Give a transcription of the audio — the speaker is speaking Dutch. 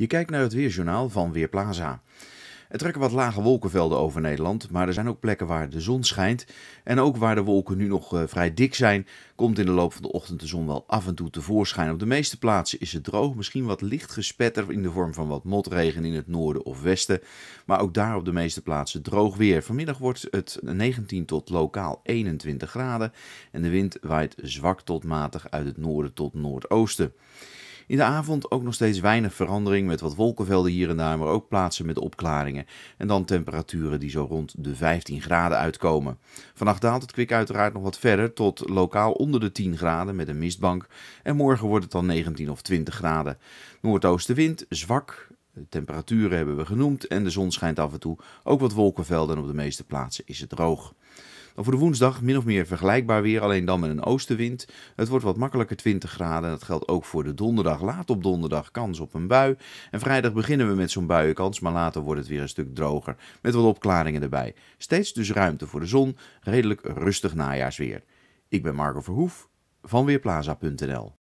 Je kijkt naar het weerjournaal van Weerplaza. Er trekken wat lage wolkenvelden over Nederland, maar er zijn ook plekken waar de zon schijnt. En ook waar de wolken nu nog eh, vrij dik zijn, komt in de loop van de ochtend de zon wel af en toe tevoorschijn. Op de meeste plaatsen is het droog, misschien wat licht gespetter in de vorm van wat motregen in het noorden of westen. Maar ook daar op de meeste plaatsen droog weer. Vanmiddag wordt het 19 tot lokaal 21 graden en de wind waait zwak tot matig uit het noorden tot noordoosten. In de avond ook nog steeds weinig verandering met wat wolkenvelden hier en daar, maar ook plaatsen met opklaringen. En dan temperaturen die zo rond de 15 graden uitkomen. Vannacht daalt het kwik uiteraard nog wat verder tot lokaal onder de 10 graden met een mistbank. En morgen wordt het dan 19 of 20 graden. Noordoostenwind zwak, de temperaturen hebben we genoemd en de zon schijnt af en toe. Ook wat wolkenvelden en op de meeste plaatsen is het droog. Voor de woensdag min of meer vergelijkbaar weer, alleen dan met een oostenwind. Het wordt wat makkelijker 20 graden. Dat geldt ook voor de donderdag. Laat op donderdag kans op een bui. En vrijdag beginnen we met zo'n buienkans, maar later wordt het weer een stuk droger. Met wat opklaringen erbij. Steeds dus ruimte voor de zon. Redelijk rustig najaarsweer. Ik ben Marco Verhoef van Weerplaza.nl